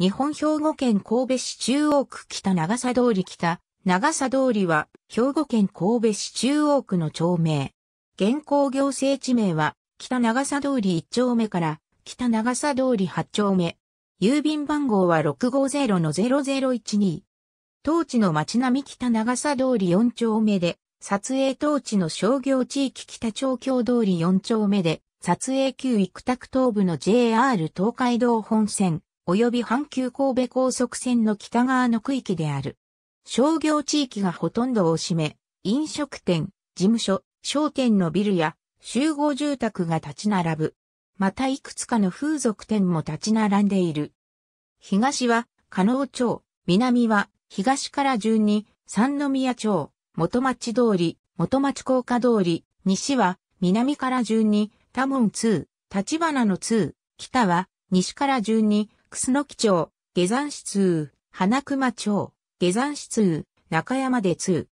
日本兵庫県神戸市中央区北長佐通り北長佐通りは兵庫県神戸市中央区の町名。現行行政地名は北長佐通り1丁目から北長佐通り8丁目。郵便番号は650-0012。当地の町並み北長佐通り4丁目で、撮影当地の商業地域北町京通り4丁目で、撮影旧育宅東部の JR 東海道本線、及び阪急神戸高速線の北側の区域である。商業地域がほとんどを占め、飲食店、事務所、商店のビルや集合住宅が立ち並ぶ。またいくつかの風俗店も立ち並んでいる。東は、加納町、南は、東から順に、三宮町、元町通り、元町高架通り、西は、南から順に、多門通、立花の通、北は、西から順に、楠木町、下山市通、花熊町、下山市通、中山で通。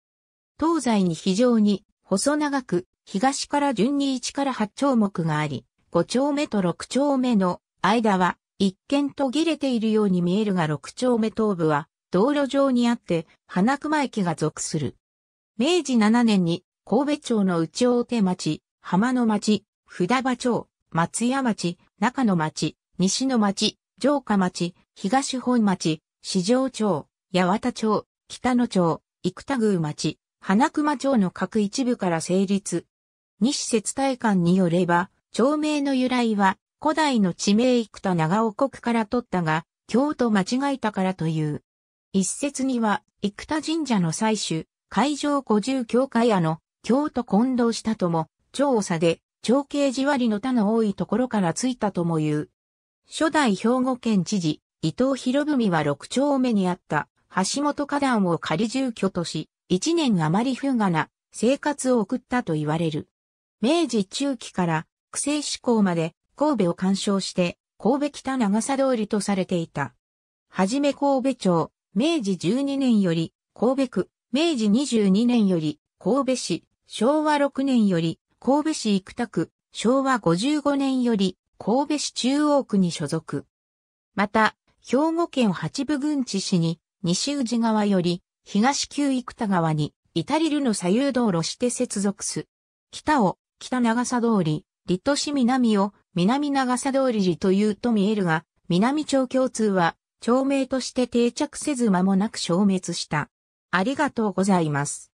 東西に非常に細長く、東から順に1から8丁目があり、5丁目と6丁目の間は一見途切れているように見えるが6丁目東部は道路上にあって花熊駅が属する。明治7年に神戸町の内大手町、浜の町、札場町、松屋町、中野町、西の町、城下町、東本町、四条町、八幡町、北野町、生田宮町、花熊町の各一部から成立。西節大館によれば、町名の由来は、古代の地名生田長尾国から取ったが、京都間違えたからという。一説には、生田神社の祭主、海上五十教会屋の、京都混同したとも、調査で、長形地割りの他の多いところからついたとも言う。初代兵庫県知事、伊藤博文は6丁目にあった橋本花壇を仮住居とし、一年余り風雅な生活を送ったと言われる。明治中期から苦政志向まで神戸を干渉して神戸北長佐通りとされていた。はじめ神戸町、明治12年より神戸区、明治22年より神戸市、昭和6年より神戸市生田区、昭和55年より神戸市中央区に所属。また、兵庫県八部郡地市に、西宇治川より、東旧生田川に、イタリルの左右道路して接続す。北を、北長さ通り、立都市南を、南長さ通り時というと見えるが、南町共通は、町名として定着せず間もなく消滅した。ありがとうございます。